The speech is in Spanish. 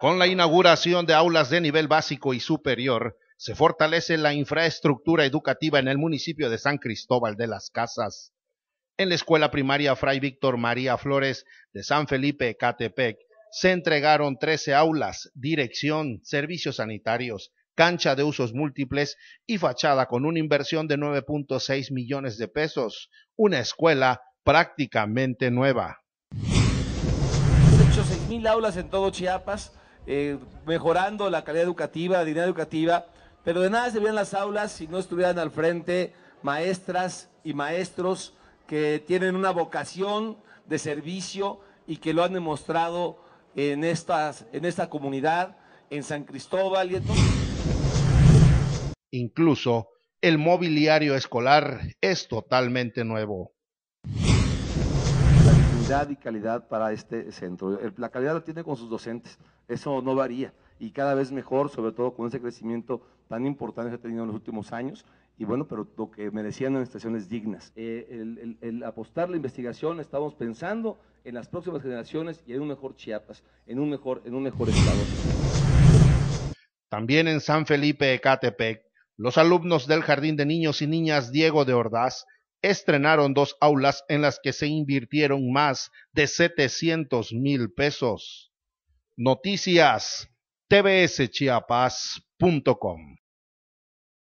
Con la inauguración de aulas de nivel básico y superior, se fortalece la infraestructura educativa en el municipio de San Cristóbal de las Casas. En la escuela primaria Fray Víctor María Flores de San Felipe, Catepec, se entregaron 13 aulas, dirección, servicios sanitarios, cancha de usos múltiples y fachada con una inversión de 9.6 millones de pesos, una escuela prácticamente nueva. 6.000 aulas en todo Chiapas, eh, mejorando la calidad educativa, la dignidad educativa, pero de nada se servirían las aulas si no estuvieran al frente maestras y maestros que tienen una vocación de servicio y que lo han demostrado en, estas, en esta comunidad, en San Cristóbal y en todo. Incluso el mobiliario escolar es totalmente nuevo y calidad para este centro. La calidad la tiene con sus docentes, eso no varía y cada vez mejor, sobre todo con ese crecimiento tan importante que ha tenido en los últimos años. Y bueno, pero lo que merecían en estaciones dignas. Eh, el, apostar la investigación, estamos pensando en las próximas generaciones y en un mejor Chiapas, en un mejor, en un mejor estado. También en San Felipe, Ecatepec, los alumnos del Jardín de Niños y Niñas Diego de Ordaz estrenaron dos aulas en las que se invirtieron más de 700 mil pesos. Noticias Tbschiapas.com.